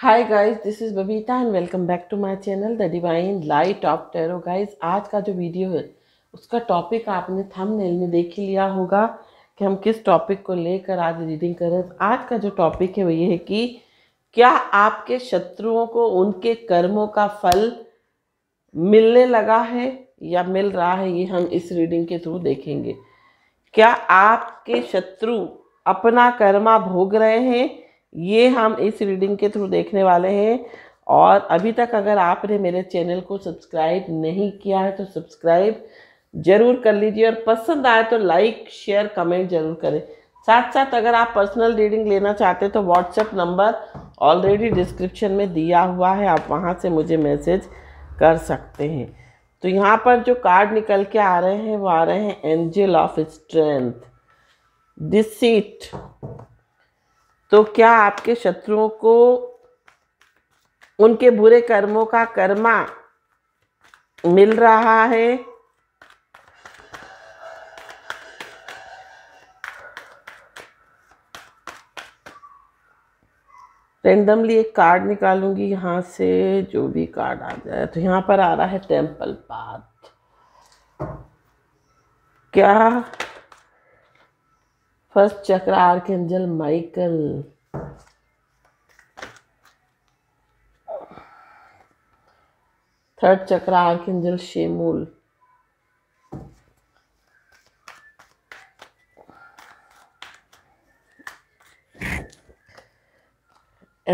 Hi guys this is Babita and welcome back to my channel the divine light of tarot guys आज का जो video है उसका topic आपने थंबनेल में देख ही लिया होगा कि हम किस टॉपिक को लेकर आज रीडिंग कर रहे हैं आज का जो टॉपिक है वो ये है कि क्या आपके शत्रुओं को उनके कर्मों का फल मिलने लगा है या मिल रहा है ये हम इस रीडिंग के थ्रू देखेंगे क्या आपके शत्रु अपना कर्मा भोग रहे हैं ये हम इस रीडिंग के थ्रू देखने वाले हैं और अभी तक अगर आपने मेरे चैनल को सब्सक्राइब नहीं किया है तो सब्सक्राइब ज़रूर कर लीजिए और पसंद आए तो लाइक शेयर कमेंट ज़रूर करें साथ साथ अगर आप पर्सनल रीडिंग लेना चाहते हैं तो व्हाट्सएप नंबर ऑलरेडी डिस्क्रिप्शन में दिया हुआ है आप वहाँ से मुझे मैसेज कर सकते हैं तो यहाँ पर जो कार्ड निकल के आ रहे हैं वो आ रहे हैं एंजल ऑफ स्ट्रेंथ डिसीट तो क्या आपके शत्रुओं को उनके बुरे कर्मों का कर्मा मिल रहा है रेंडमली एक कार्ड निकालूंगी यहाँ से जो भी कार्ड आ जाए तो यहाँ पर आ रहा है टेम्पल पाथ क्या first chakra archangel Michael third chakra archangel Chamuel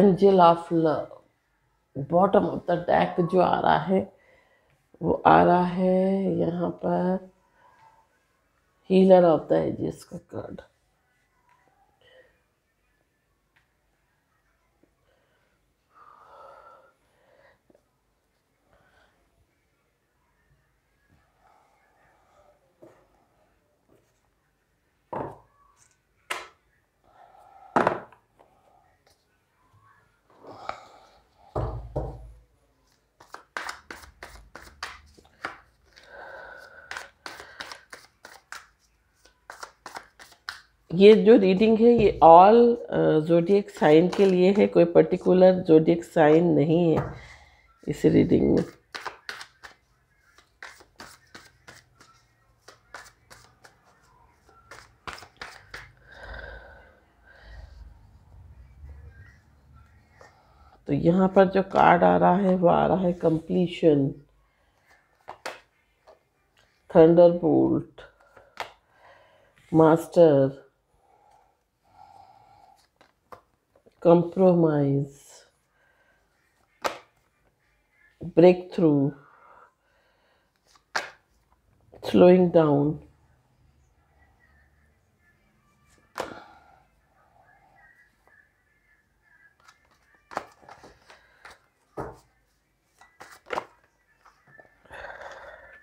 angel of love bottom of the deck जो आ रहा है वो आ रहा है यहाँ पर हीलर ऑफ द एजेस का कार्ड ये जो रीडिंग है ये ऑल जोडियक साइन के लिए है कोई पर्टिकुलर जोडियक साइन नहीं है इस रीडिंग में तो यहाँ पर जो कार्ड आ रहा है वो आ रहा है completion thunderbolt master compromise, breakthrough, slowing down.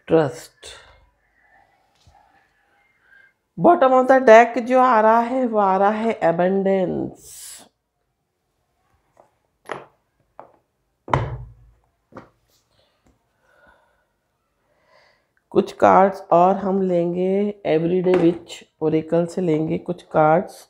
Trust bottom of the deck जो आ रहा है वो आ रहा है एबेंडेंस कुछ कार्ड्स और हम लेंगे एवरीडे विच ओरिकल से लेंगे कुछ कार्ड्स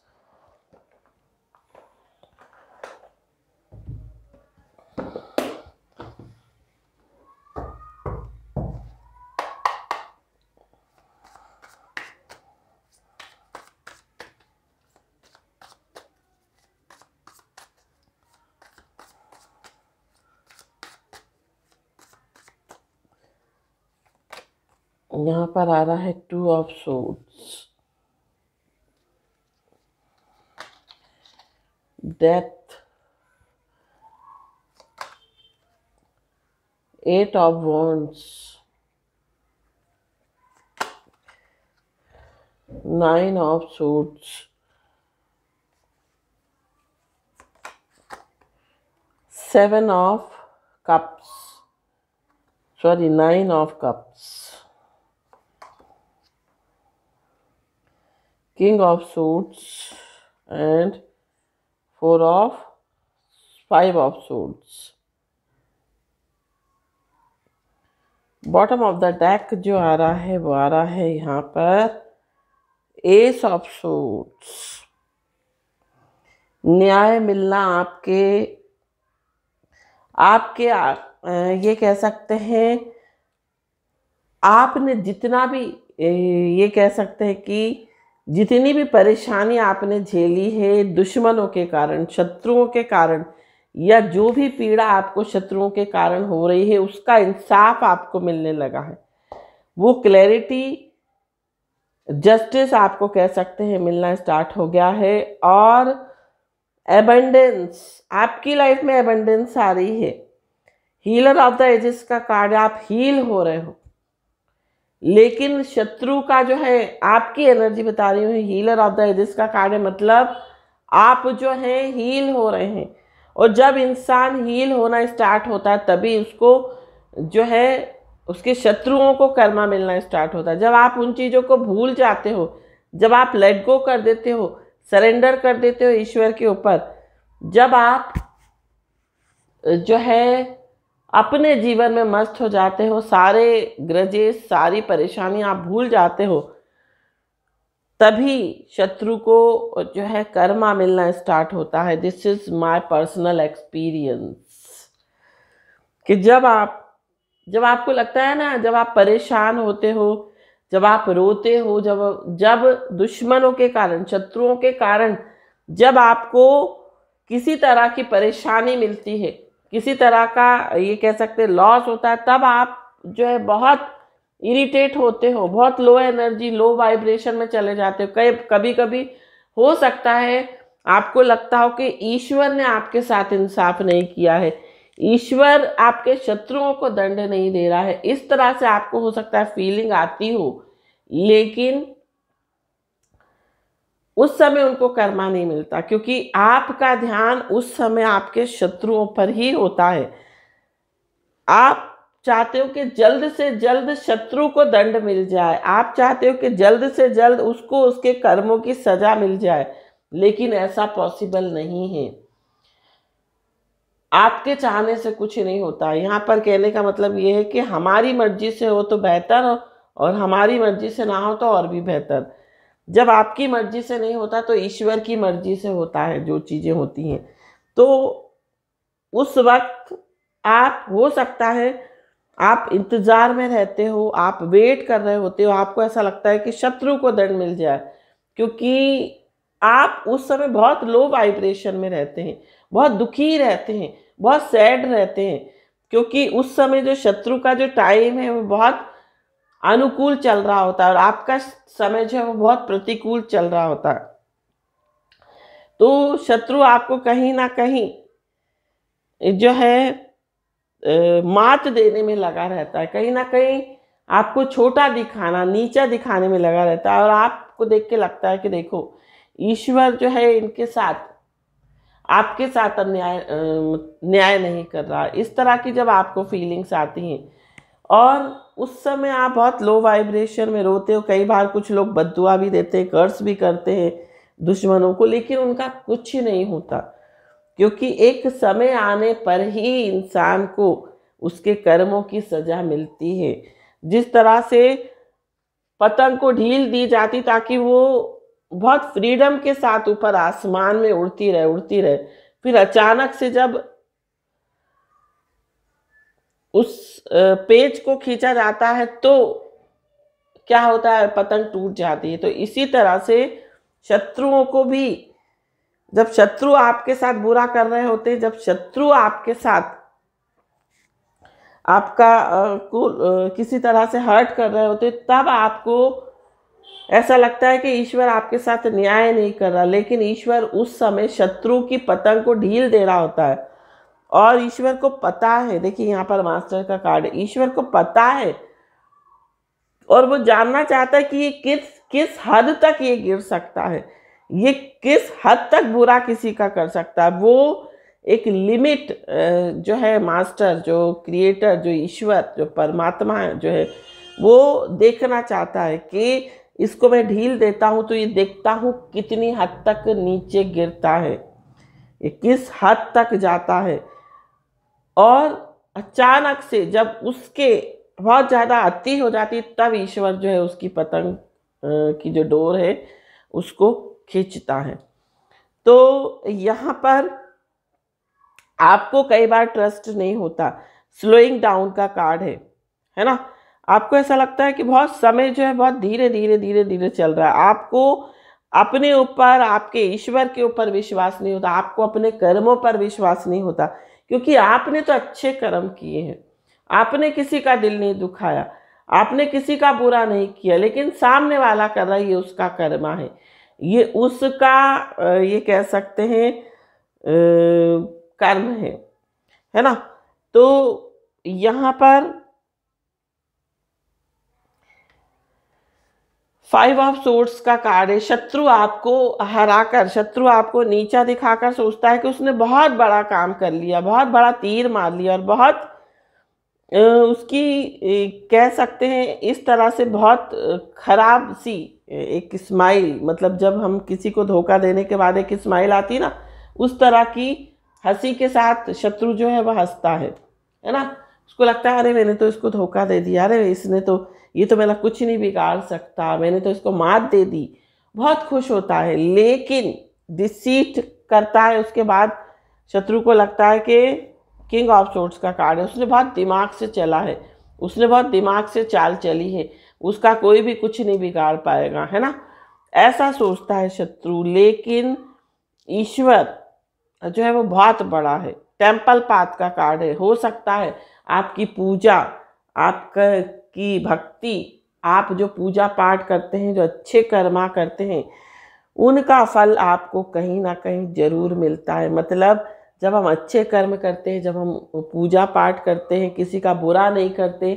पर आ रहा है two of swords death eight of wands nine of swords seven of cups sorry nine of cups king of swords and four of five of swords bottom of the deck जो आ रहा है वो आ रहा है यहाँ पर एस ऑफ सूट्स न्याय मिलना आपके आपके आ, ये कह सकते हैं आपने जितना भी ये कह सकते हैं कि जितनी भी परेशानी आपने झेली है दुश्मनों के कारण शत्रुओं के कारण या जो भी पीड़ा आपको शत्रुओं के कारण हो रही है उसका इंसाफ आपको मिलने लगा है वो क्लैरिटी जस्टिस आपको कह सकते हैं मिलना स्टार्ट हो गया है और एबंडेंस आपकी लाइफ में एबंडेंस आ रही है हीलर ऑफ द एजेस का कार्ड आप हील हो रहे हो लेकिन शत्रु का जो है आपकी एनर्जी बता रही हूँ हीलर ऑफ द एजिस का कार्ड है मतलब आप जो हैं हील हो रहे हैं और जब इंसान हील होना स्टार्ट होता है तभी उसको जो है उसके शत्रुओं को कर्मा मिलना स्टार्ट होता है जब आप उन चीज़ों को भूल जाते हो जब आप लेट गो कर देते हो सरेंडर कर देते हो ईश्वर के ऊपर जब आप जो है अपने जीवन में मस्त हो जाते हो सारे ग्रजे सारी परेशानियाँ आप भूल जाते हो तभी शत्रु को जो है कर्मा मिलना स्टार्ट होता है this is my personal experience कि जब आप जब आपको लगता है ना जब आप परेशान होते हो जब आप रोते हो जब जब दुश्मनों के कारण शत्रुओं के कारण जब आपको किसी तरह की परेशानी मिलती है किसी तरह का ये कह सकते लॉस होता है तब आप जो है बहुत इरिटेट होते हो बहुत लो एनर्जी लो वाइब्रेशन में चले जाते हो कई कभी कभी हो सकता है आपको लगता हो कि ईश्वर ने आपके साथ इंसाफ नहीं किया है ईश्वर आपके शत्रुओं को दंड नहीं दे रहा है इस तरह से आपको हो सकता है फीलिंग आती हो लेकिन उस समय उनको कर्मा नहीं मिलता क्योंकि आपका ध्यान उस समय आपके शत्रुओं पर ही होता है आप चाहते हो कि जल्द से जल्द शत्रु को दंड मिल जाए आप चाहते हो कि जल्द से जल्द उसको उसके कर्मों की सजा मिल जाए लेकिन ऐसा पॉसिबल नहीं है आपके चाहने से कुछ नहीं होता यहाँ पर कहने का मतलब ये है कि हमारी मर्जी से हो तो बेहतर हो और हमारी मर्जी से ना हो तो और भी बेहतर जब आपकी मर्जी से नहीं होता तो ईश्वर की मर्जी से होता है जो चीज़ें होती हैं तो उस वक्त आप हो सकता है आप इंतज़ार में रहते हो आप वेट कर रहे होते हो आपको ऐसा लगता है कि शत्रु को दंड मिल जाए क्योंकि आप उस समय बहुत लो वाइब्रेशन में रहते हैं बहुत दुखी रहते हैं बहुत सैड रहते हैं क्योंकि उस समय जो शत्रु का जो टाइम है वो बहुत अनुकूल चल रहा होता है और आपका समय जो है वो बहुत प्रतिकूल चल रहा होता है तो शत्रु आपको कहीं ना कहीं जो है मात देने में लगा रहता है कहीं ना कहीं आपको छोटा दिखाना नीचा दिखाने में लगा रहता है और आपको देख के लगता है कि देखो ईश्वर जो है इनके साथ आपके साथ अन्याय न्याय नहीं कर रहा इस तरह की जब आपको फीलिंग्स आती हैं और उस समय आप बहुत लो वाइब्रेशन में रोते हो कई बार कुछ लोग बदुआ भी देते हैं कर्स भी करते हैं दुश्मनों को लेकिन उनका कुछ नहीं होता क्योंकि एक समय आने पर ही इंसान को उसके कर्मों की सज़ा मिलती है जिस तरह से पतंग को ढील दी जाती ताकि वो बहुत फ्रीडम के साथ ऊपर आसमान में उड़ती रहे उड़ती रहे फिर अचानक से जब उस पेज को खींचा जाता है तो क्या होता है पतंग टूट जाती है तो इसी तरह से शत्रुओं को भी जब शत्रु आपके साथ बुरा कर रहे होते जब शत्रु आपके साथ आपका को किसी तरह से हर्ट कर रहे होते तब आपको ऐसा लगता है कि ईश्वर आपके साथ न्याय नहीं कर रहा लेकिन ईश्वर उस समय शत्रु की पतंग को ढील दे रहा होता है और ईश्वर को पता है देखिए यहाँ पर मास्टर का कार्ड है ईश्वर को पता है और वो जानना चाहता है कि ये किस किस हद तक ये गिर सकता है ये किस हद तक बुरा किसी का कर सकता है वो एक लिमिट जो है मास्टर जो क्रिएटर जो ईश्वर जो परमात्मा है जो है वो देखना चाहता है कि इसको मैं ढील देता हूँ तो ये देखता हूँ कितनी हद तक नीचे गिरता है ये किस हद तक जाता है और अचानक से जब उसके बहुत ज़्यादा अति हो जाती तब ईश्वर जो है उसकी पतंग की जो डोर है उसको खींचता है तो यहाँ पर आपको कई बार ट्रस्ट नहीं होता स्लोइंग डाउन का कार्ड है है ना आपको ऐसा लगता है कि बहुत समय जो है बहुत धीरे धीरे धीरे धीरे चल रहा है आपको अपने ऊपर आपके ईश्वर के ऊपर विश्वास नहीं होता आपको अपने कर्मों पर विश्वास नहीं होता क्योंकि आपने तो अच्छे कर्म किए हैं आपने किसी का दिल नहीं दुखाया आपने किसी का बुरा नहीं किया लेकिन सामने वाला कर रहा है ये उसका कर्मा है ये उसका ये कह सकते हैं कर्म है है ना तो यहाँ पर फाइव ऑफ सोर्ट्स का कार्य शत्रु आपको हरा कर शत्रु आपको नीचा दिखाकर सोचता है कि उसने बहुत बड़ा काम कर लिया बहुत बड़ा तीर मार लिया और बहुत उसकी कह सकते हैं इस तरह से बहुत ख़राब सी एक स्माइल मतलब जब हम किसी को धोखा देने के बाद एक स्माइल आती ना उस तरह की हंसी के साथ शत्रु जो है वह हंसता है है ना उसको लगता है अरे मैंने तो इसको धोखा दे दिया अरे इसने तो ये तो मेरा कुछ नहीं बिगाड़ सकता मैंने तो इसको मात दे दी बहुत खुश होता है लेकिन डिसीट करता है उसके बाद शत्रु को लगता है कि किंग ऑफ चोट्स का कार्ड है उसने बहुत दिमाग से चला है उसने बहुत दिमाग से चाल चली है उसका कोई भी कुछ नहीं बिगाड़ पाएगा है ना ऐसा सोचता है शत्रु लेकिन ईश्वर जो है वो बहुत बड़ा है टेम्पल पाथ का कार्ड है हो सकता है आपकी पूजा आपका की भक्ति आप जो पूजा पाठ करते हैं जो अच्छे कर्मा करते हैं उनका फल आपको कहीं ना कहीं ज़रूर मिलता है मतलब जब हम अच्छे कर्म करते हैं जब हम पूजा पाठ करते हैं किसी का बुरा नहीं करते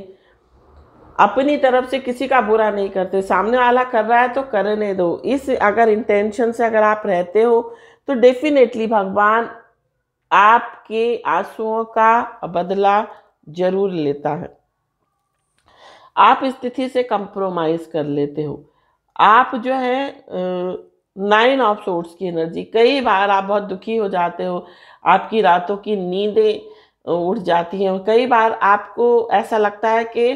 अपनी तरफ से किसी का बुरा नहीं करते सामने वाला कर रहा है तो करने दो इस अगर इंटेंशन से अगर आप रहते हो तो डेफिनेटली भगवान आपके आंसुओं का बदला जरूर लेता है आप स्थिति से कंप्रोमाइज कर लेते हो आप जो है नाइन ऑफ सोर्ट्स की एनर्जी कई बार आप बहुत दुखी हो जाते हो आपकी रातों की नींदें उठ जाती हैं कई बार आपको ऐसा लगता है कि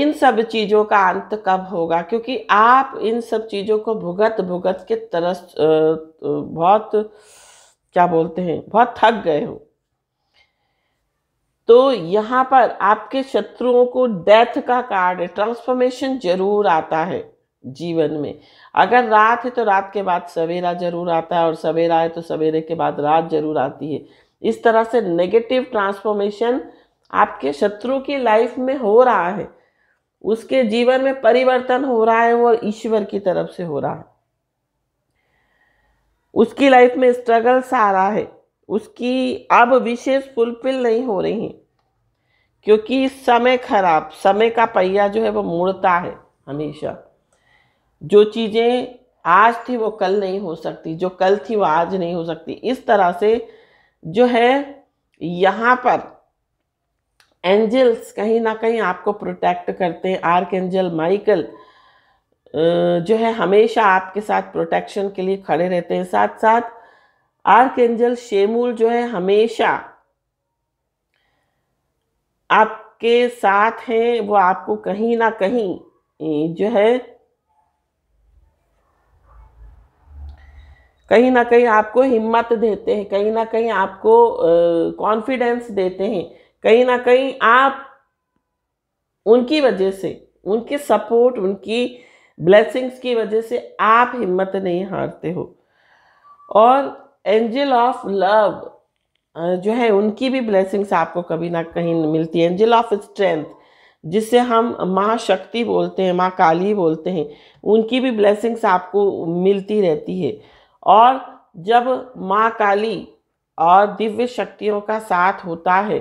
इन सब चीज़ों का अंत कब होगा क्योंकि आप इन सब चीज़ों को भुगत भुगत के तरस बहुत क्या बोलते हैं बहुत थक गए हो तो यहाँ पर आपके शत्रुओं को डेथ का कार्ड ट्रांसफॉर्मेशन जरूर आता है जीवन में अगर रात है तो रात के बाद सवेरा जरूर आता है और सवेरा है तो सवेरे के बाद रात जरूर आती है इस तरह से नेगेटिव ट्रांसफॉर्मेशन आपके शत्रु की लाइफ में हो रहा है उसके जीवन में परिवर्तन हो रहा है वो ईश्वर की तरफ से हो रहा है उसकी लाइफ में स्ट्रगल सारा है उसकी अब विशेष फुलफिल नहीं हो रही हैं क्योंकि समय खराब समय का पहिया जो है वो मुड़ता है हमेशा जो चीज़ें आज थी वो कल नहीं हो सकती जो कल थी वो आज नहीं हो सकती इस तरह से जो है यहाँ पर एंजल्स कहीं ना कहीं आपको प्रोटेक्ट करते हैं आर्क एंजल माइकल जो है हमेशा आपके साथ प्रोटेक्शन के लिए खड़े रहते हैं साथ साथ आर्क एंजल शेमूल जो है हमेशा आपके साथ हैं वो आपको कहीं ना कहीं जो है कहीं ना कहीं आपको हिम्मत देते हैं कहीं ना कहीं आपको कॉन्फिडेंस देते हैं कहीं ना कहीं आप उनकी वजह से उनके सपोर्ट उनकी ब्लेसिंग्स की वजह से आप हिम्मत नहीं हारते हो और एंजल ऑफ लव जो है उनकी भी ब्लेसिंग्स आपको कभी ना कहीं मिलती है एंजल ऑफ स्ट्रेंथ जिसे हम माँ शक्ति बोलते हैं माँ काली बोलते हैं उनकी भी ब्लेसिंग्स आपको मिलती रहती है और जब माँ काली और दिव्य शक्तियों का साथ होता है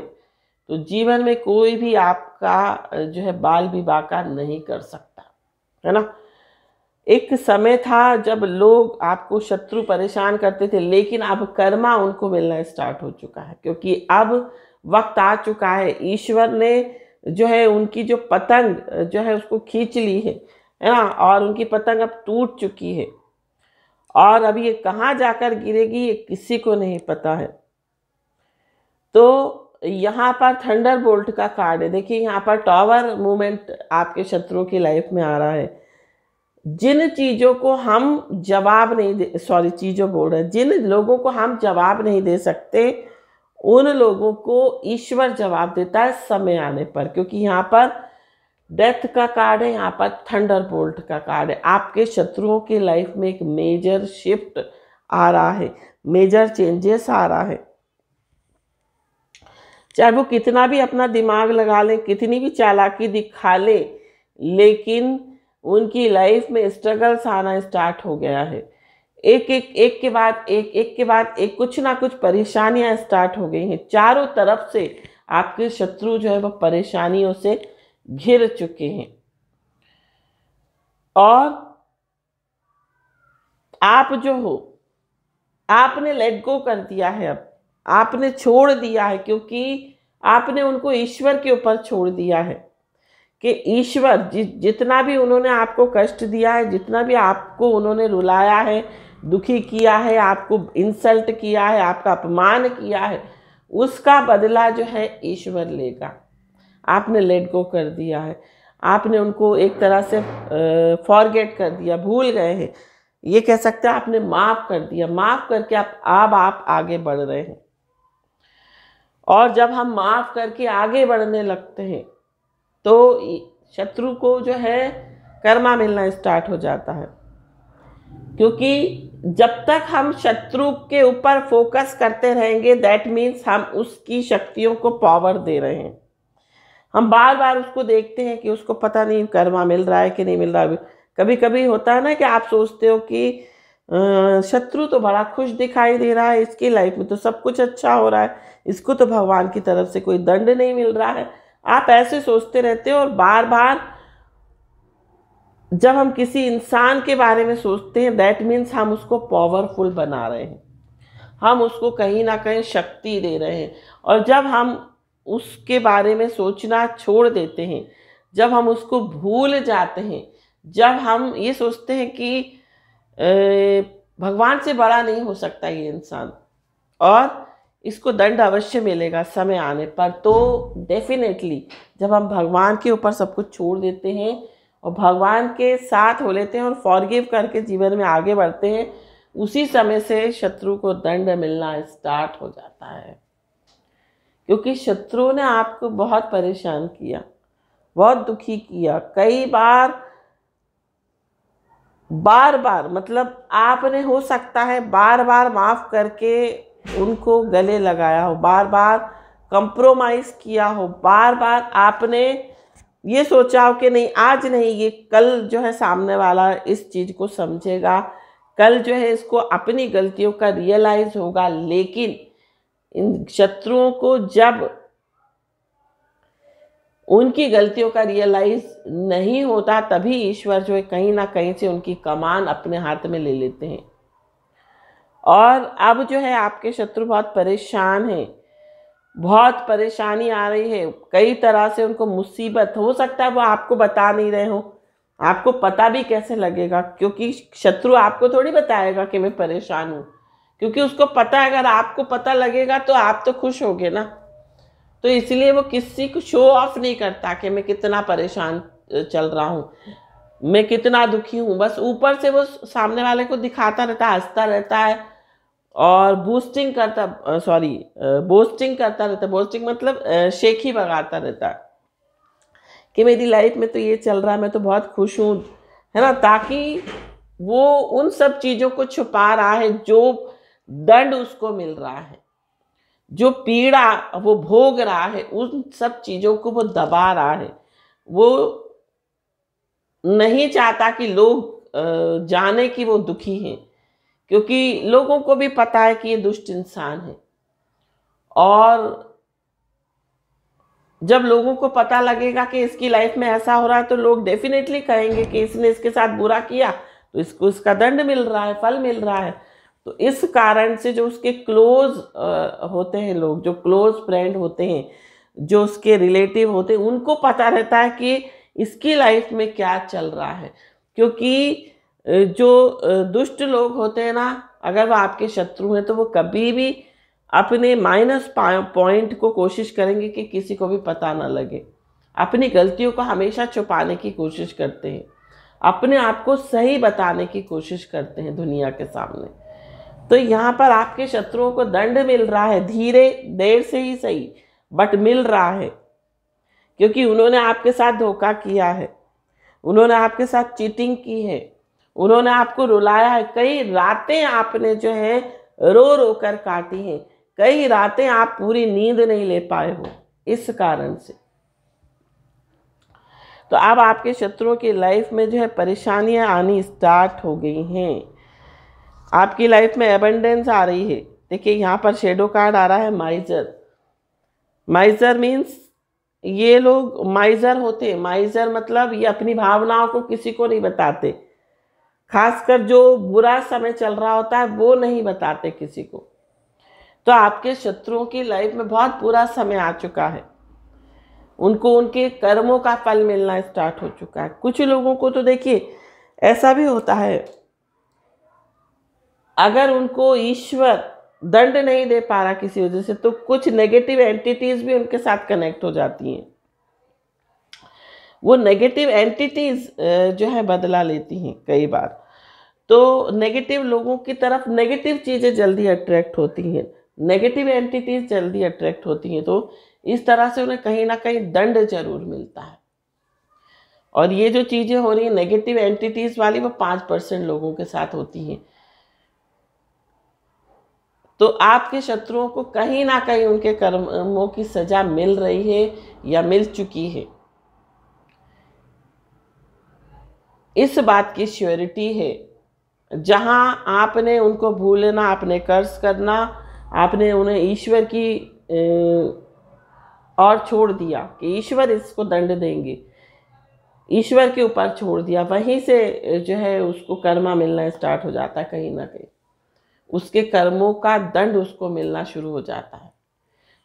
तो जीवन में कोई भी आपका जो है बाल विवाह का नहीं कर सकता है ना एक समय था जब लोग आपको शत्रु परेशान करते थे लेकिन अब कर्मा उनको मिलना स्टार्ट हो चुका है क्योंकि अब वक्त आ चुका है ईश्वर ने जो है उनकी जो पतंग जो है उसको खींच ली है है ना और उनकी पतंग अब टूट चुकी है और अब ये कहाँ जाकर गिरेगी ये किसी को नहीं पता है तो यहाँ पर थंडर बोल्ट का कार्ड है देखिए यहाँ पर टॉवर मूवमेंट आपके शत्रुओं की लाइफ में आ रहा है जिन चीज़ों को हम जवाब नहीं दे सॉरी चीज़ों बोल रहे हैं जिन लोगों को हम जवाब नहीं दे सकते उन लोगों को ईश्वर जवाब देता है समय आने पर क्योंकि यहाँ पर डेथ का कार्ड है यहाँ पर थंडर बोल्ट का कार्ड है आपके शत्रुओं की लाइफ में एक मेजर शिफ्ट आ रहा है मेजर चेंजेस आ रहा है चाहे वो कितना भी अपना दिमाग लगा लें कितनी भी चालाकी दिखा लें लेकिन उनकी लाइफ में स्ट्रगल्स आना स्टार्ट हो गया है एक एक एक के बाद एक एक के बाद एक कुछ ना कुछ परेशानियां स्टार्ट हो गई हैं चारों तरफ से आपके शत्रु जो है वह परेशानियों से घिर चुके हैं और आप जो हो आपने लेट गो कर दिया है अब आपने छोड़ दिया है क्योंकि आपने उनको ईश्वर के ऊपर छोड़ दिया है कि ईश्वर जि, जितना भी उन्होंने आपको कष्ट दिया है जितना भी आपको उन्होंने रुलाया है दुखी किया है आपको इंसल्ट किया है आपका अपमान किया है उसका बदला जो है ईश्वर लेगा आपने लेट गो कर दिया है आपने उनको एक तरह से फॉरगेट कर दिया भूल गए हैं ये कह सकते हैं आपने माफ़ कर दिया माफ़ करके आप अब आप आगे बढ़ रहे हैं और जब हम माफ़ करके आगे बढ़ने लगते हैं तो शत्रु को जो है कर्मा मिलना स्टार्ट हो जाता है क्योंकि जब तक हम शत्रु के ऊपर फोकस करते रहेंगे दैट मीन्स हम उसकी शक्तियों को पावर दे रहे हैं हम बार बार उसको देखते हैं कि उसको पता नहीं कर्मा मिल रहा है कि नहीं मिल रहा है कभी कभी होता है ना कि आप सोचते हो कि शत्रु तो बड़ा खुश दिखाई दे रहा है इसकी लाइफ में तो सब कुछ अच्छा हो रहा है इसको तो भगवान की तरफ से कोई दंड नहीं मिल रहा है आप ऐसे सोचते रहते हो और बार बार जब हम किसी इंसान के बारे में सोचते हैं दैट मीन्स हम उसको पावरफुल बना रहे हैं हम उसको कहीं ना कहीं शक्ति दे रहे हैं और जब हम उसके बारे में सोचना छोड़ देते हैं जब हम उसको भूल जाते हैं जब हम ये सोचते हैं कि भगवान से बड़ा नहीं हो सकता ये इंसान और इसको दंड अवश्य मिलेगा समय आने पर तो डेफिनेटली जब हम भगवान के ऊपर सब कुछ छोड़ देते हैं और भगवान के साथ हो लेते हैं और फॉरगिव करके जीवन में आगे बढ़ते हैं उसी समय से शत्रु को दंड मिलना स्टार्ट हो जाता है क्योंकि शत्रु ने आपको बहुत परेशान किया बहुत दुखी किया कई बार बार बार मतलब आपने हो सकता है बार बार माफ़ करके उनको गले लगाया हो बार बार कंप्रोमाइज़ किया हो बार बार आपने ये सोचा हो कि नहीं आज नहीं ये कल जो है सामने वाला इस चीज़ को समझेगा कल जो है इसको अपनी गलतियों का रियलाइज़ होगा लेकिन इन शत्रुओं को जब उनकी गलतियों का रियलाइज नहीं होता तभी ईश्वर जो है कहीं ना कहीं से उनकी कमान अपने हाथ में ले लेते हैं और अब जो है आपके शत्रु बहुत परेशान हैं बहुत परेशानी आ रही है कई तरह से उनको मुसीबत हो सकता है वो आपको बता नहीं रहे हो आपको पता भी कैसे लगेगा क्योंकि शत्रु आपको थोड़ी बताएगा कि मैं परेशान हूँ क्योंकि उसको पता है अगर आपको पता लगेगा तो आप तो खुश होगे ना तो इसलिए वो किसी को शो ऑफ नहीं करता कि मैं कितना परेशान चल रहा हूँ मैं कितना दुखी हूँ बस ऊपर से वो सामने वाले को दिखाता रहता है हंसता रहता है और बूस्टिंग करता सॉरी बोस्टिंग करता रहता बोस्टिंग मतलब शेख ही भगाता रहता कि मेरी लाइफ में तो ये चल रहा है मैं तो बहुत खुश हूँ है ना ताकि वो उन सब चीज़ों को छुपा रहा है जो दंड उसको मिल रहा है जो पीड़ा वो भोग रहा है उन सब चीज़ों को वो दबा रहा है वो नहीं चाहता कि लोग जाने कि वो दुखी हैं क्योंकि लोगों को भी पता है कि ये दुष्ट इंसान है और जब लोगों को पता लगेगा कि इसकी लाइफ में ऐसा हो रहा है तो लोग डेफिनेटली कहेंगे कि इसने इसके साथ बुरा किया तो इसको इसका दंड मिल रहा है फल मिल रहा है तो इस कारण से जो उसके क्लोज होते हैं लोग जो क्लोज फ्रेंड होते हैं जो उसके रिलेटिव होते हैं उनको पता रहता है कि इसकी लाइफ में क्या चल रहा है क्योंकि जो दुष्ट लोग होते हैं ना अगर वह आपके शत्रु हैं तो वो कभी भी अपने माइनस पॉइंट को कोशिश करेंगे कि किसी को भी पता ना लगे अपनी गलतियों को हमेशा छुपाने की कोशिश करते हैं अपने आप को सही बताने की कोशिश करते हैं दुनिया के सामने तो यहाँ पर आपके शत्रुओं को दंड मिल रहा है धीरे देर से ही सही बट मिल रहा है क्योंकि उन्होंने आपके साथ धोखा किया है उन्होंने आपके साथ चीटिंग की है उन्होंने आपको रुलाया है कई रातें आपने जो है रो रो कर काटी हैं कई रातें आप पूरी नींद नहीं ले पाए हो इस कारण से तो अब आपके शत्रुओं की लाइफ में जो है परेशानियां आनी स्टार्ट हो गई हैं आपकी लाइफ में एबंडेंस आ रही है देखिए यहाँ पर शेडो कार्ड आ रहा है माइजर माइजर मीन्स ये लोग माइजर होते माइजर मतलब ये अपनी भावनाओं को किसी को नहीं बताते खासकर जो बुरा समय चल रहा होता है वो नहीं बताते किसी को तो आपके शत्रुओं की लाइफ में बहुत बुरा समय आ चुका है उनको उनके कर्मों का फल मिलना स्टार्ट हो चुका है कुछ लोगों को तो देखिए ऐसा भी होता है अगर उनको ईश्वर दंड नहीं दे पा रहा किसी वजह से तो कुछ नेगेटिव एंटिटीज़ भी उनके साथ कनेक्ट हो जाती हैं वो नेगेटिव एंटिटीज़ जो है बदला लेती हैं कई बार तो नेगेटिव लोगों की तरफ नेगेटिव चीज़ें जल्दी अट्रैक्ट होती हैं नेगेटिव एंटिटीज़ जल्दी अट्रैक्ट होती हैं तो इस तरह से उन्हें कहीं ना कहीं दंड जरूर मिलता है और ये जो चीज़ें हो रही हैं नेगेटिव एंटिटीज़ वाली वो पाँच परसेंट लोगों के साथ होती हैं तो आपके शत्रुओं को कहीं ना कहीं उनके कर्मों की सज़ा मिल रही है या मिल चुकी है इस बात की श्योरिटी है जहाँ आपने उनको भूलना आपने कर्ज करना आपने उन्हें ईश्वर की और छोड़ दिया कि ईश्वर इसको दंड देंगे ईश्वर के ऊपर छोड़ दिया वहीं से जो है उसको कर्मा मिलना स्टार्ट हो जाता है कहीं ना कहीं उसके कर्मों का दंड उसको मिलना शुरू हो जाता है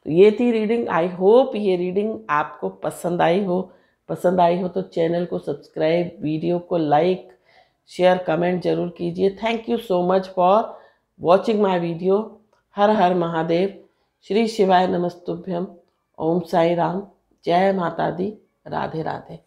तो ये थी रीडिंग आई होप ये रीडिंग आपको पसंद आई हो पसंद आई हो तो चैनल को सब्सक्राइब वीडियो को लाइक शेयर कमेंट जरूर कीजिए thank you so much for watching my video हर हर महादेव श्री शिवाय नमस्तुभ्यम ओम साई राम जय माता दी राधे राधे